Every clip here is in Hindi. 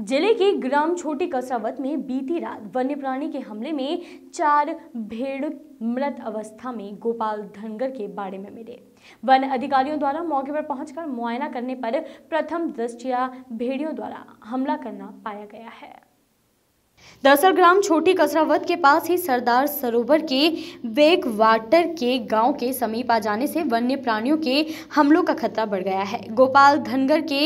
जिले के ग्राम छोटी कसरावत में बीती रात वन्य प्राणी के हमले में चार भेड़ मृत अवस्था में गोपाल धनगर के बाड़े में मिले वन अधिकारियों द्वारा मौके पर पहुंचकर मुआयना करने पर प्रथम दृष्टिया भेड़ियों द्वारा हमला करना पाया गया है दरअसल ग्राम छोटी कसरावत के पास ही सरदार सरोवर के बेग वाटर के गांव के समीप आ जाने से वन्य प्राणियों के हमलों का खतरा बढ़ गया है गोपाल धनगर के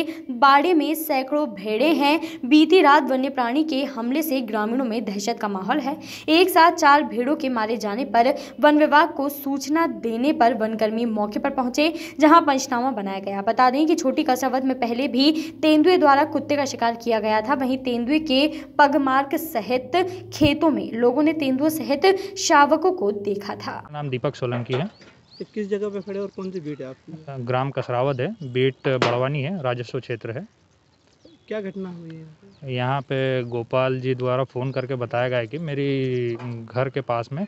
बाड़े में सैकड़ों भेड़े हैं बीती रात वन्य प्राणी के हमले से ग्रामीणों में दहशत का माहौल है एक साथ चार भेड़ों के मारे जाने पर वन विभाग को सूचना देने पर वनकर्मी मौके पर पहुंचे जहां पंचनामा बनाया गया बता दें कि छोटी कसरावत में पहले भी तेंदुए द्वारा कुत्ते का शिकार किया गया था वहीं तेंदुए के पगमार्क सह सहित खेतों में लोगों ने तेंदुओं सहित शावकों को देखा था नाम दीपक सोलंकी है तो किस जगह पे खड़े और कौन सी बीट है आपकी ग्राम कसरावद है बीट बड़वानी है राजस्व क्षेत्र है क्या घटना हुई है यहाँ पे गोपाल जी द्वारा फ़ोन करके बताया गया कि मेरी घर के पास में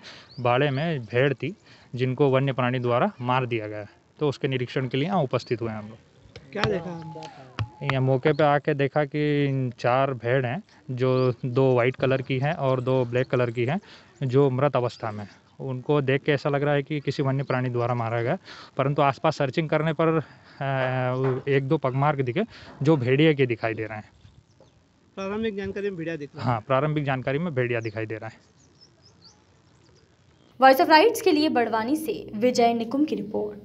बाड़े में भेड़ थी जिनको वन्य प्राणी द्वारा मार दिया गया तो उसके निरीक्षण के लिए यहाँ उपस्थित हुए हम लोग क्या देखा यहाँ मौके पे आके देखा कि चार भेड़ हैं जो दो वाइट कलर की हैं और दो ब्लैक कलर की हैं जो मृत अवस्था में उनको देख के ऐसा लग रहा है कि किसी वन्य प्राणी द्वारा मारा गया परंतु आसपास सर्चिंग करने पर एक दो पगमार्ग दिखे जो भेड़िया के दिखाई दे रहे हैं प्रारंभिक जानकारी में भेड़िया दिख रहा है हाँ प्रारंभिक जानकारी में भेड़िया दिखाई दे रहा है वॉइस ऑफ राइट्स के लिए बड़वानी से विजय निकुम की रिपोर्ट